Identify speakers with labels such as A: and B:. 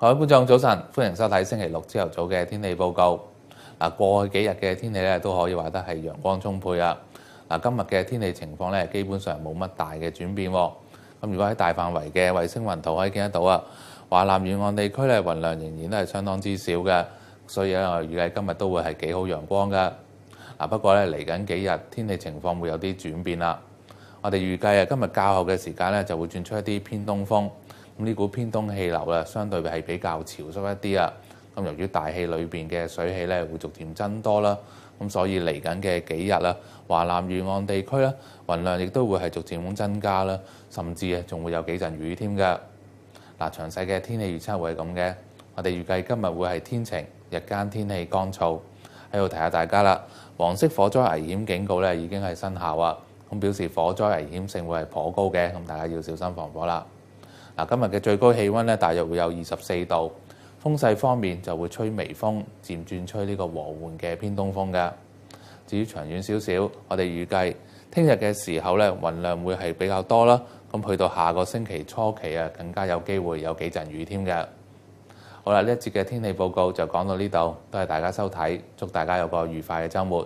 A: 各位觀眾，早晨，歡迎收睇星期六朝頭早嘅天氣報告。嗱，去幾日嘅天氣咧都可以話得係陽光充沛啊。嗱，今日嘅天氣情況咧基本上冇乜大嘅轉變。咁如果喺大範圍嘅衛星雲圖可以見得到啊，華南沿岸地區咧雲量仍然都係相當之少嘅，所以咧我預計今日都會係幾好陽光噶。嗱，不過咧嚟緊幾日天氣情況會有啲轉變啦。我哋預計啊今日教學嘅時間咧就會轉出一啲偏東風。咁呢股偏東氣流咧，相對係比較潮濕一啲啊。咁由於大氣裏邊嘅水氣咧，會逐漸增多啦。咁所以嚟緊嘅幾日啦，華南沿岸地區咧雲量亦都會係逐漸增加啦，甚至啊，仲會有幾陣雨添嘅。嗱，詳細嘅天氣預測係咁嘅。我哋預計今日會係天晴，日間天氣乾燥。喺度提下大家啦，黃色火災危險警告咧已經係生效啊。咁表示火災危險性會係頗高嘅，咁大家要小心防火啦。嗱，今日嘅最高氣温咧，大約會有二十四度。風勢方面就會吹微風，漸轉吹呢個和緩嘅偏東風嘅。至於長遠少少，我哋預計聽日嘅時候咧，雲量會係比較多啦。咁去到下個星期初期啊，更加有機會有幾陣雨添嘅。好啦，呢一節嘅天氣報告就講到呢度，多谢大家收睇，祝大家有個愉快嘅周末。